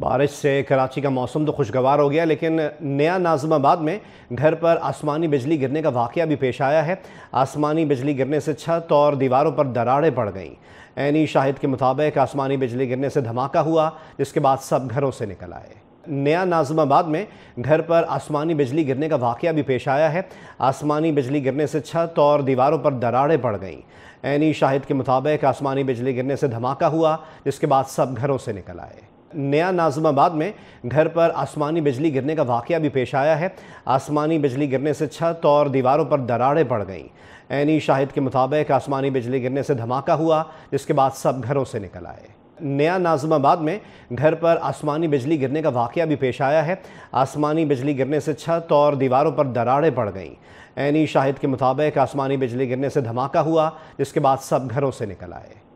बारिश से कराची का मौसम तो खुशगवार हो गया लेकिन नया नाजमाबाद में घर पर आसमानी बिजली गिरने का वाक़ भी पेश आया है आसमानी बिजली गिरने से छत और दीवारों पर दरारें पड़ गईं ऐनी शाहिद के मुताबिक आसमानी बिजली गिरने से धमाका हुआ जिसके बाद सब घरों से निकल आए नया नाजमाबाद में घर पर आसमानी बिजली गिरने का वाक़ भी पेश आया है आसमानी बिजली गिरने से छत और दीवारों पर दरारें पड़ गईं ऐनी शाहिद के मुताबिक आसमानी बिजली गिरने से धमाका हुआ जिसके बाद सब घरों से निकल आए नया नाजमाबाद में घर पर आसमानी बिजली गिरने का वाक़ भी पेश आया है आसमानी बिजली गिरने से छत और दीवारों पर दरारें पड़ गईं एनी शाहिद के मुताबिक आसमानी बिजली गिरने से धमाका हुआ जिसके बाद सब घरों से निकल आए नया नाजमाबाद में घर पर आसमानी बिजली गिरने का वाक़ भी पेश आया है आसमानी बिजली गिरने से छत और दीवारों पर दरारें पड़ गईं एनी शाहिद के मुताबिक आसमानी बिजली गिरने से धमाका हुआ जिसके बाद सब घरों से निकल आए